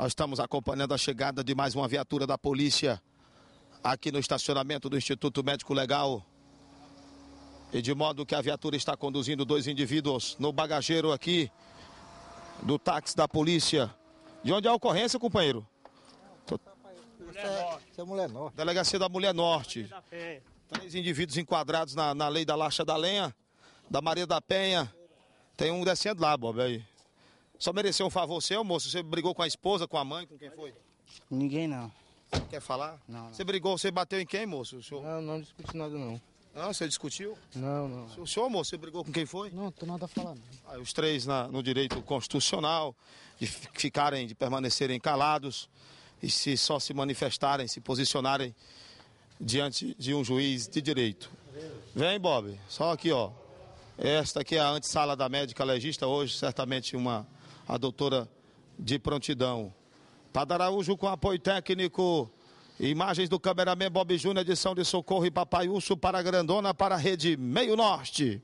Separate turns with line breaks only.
Nós estamos acompanhando a chegada de mais uma viatura da polícia aqui no estacionamento do Instituto Médico Legal. E de modo que a viatura está conduzindo dois indivíduos no bagageiro aqui do táxi da polícia. De onde é a ocorrência, companheiro?
Mulher é, é Mulher Norte.
Delegacia da Mulher Norte. Três indivíduos enquadrados na, na lei da laxa da lenha, da Maria da Penha. Tem um descendo lá, Bob, aí. Só mereceu um favor seu, moço? Você brigou com a
esposa, com a mãe, com quem foi? Ninguém não.
Quer falar? Não, não.
Você brigou, você bateu em quem, moço? O senhor... Não, não discuti nada não. Ah, você discutiu? Não, não. O senhor, moço, você brigou com quem foi? Não, não tô nada a falar.
Aí os três na, no direito constitucional, de ficarem, de permanecerem calados e se só se manifestarem, se posicionarem diante de um juiz de direito. Vem, Bob, só aqui, ó. Esta aqui é a antessala da médica legista, hoje certamente uma a doutora de prontidão. Tadaraújo com apoio técnico. Imagens do cameraman Bob Júnior, edição de socorro e Papai Urso para Grandona, para a rede Meio Norte.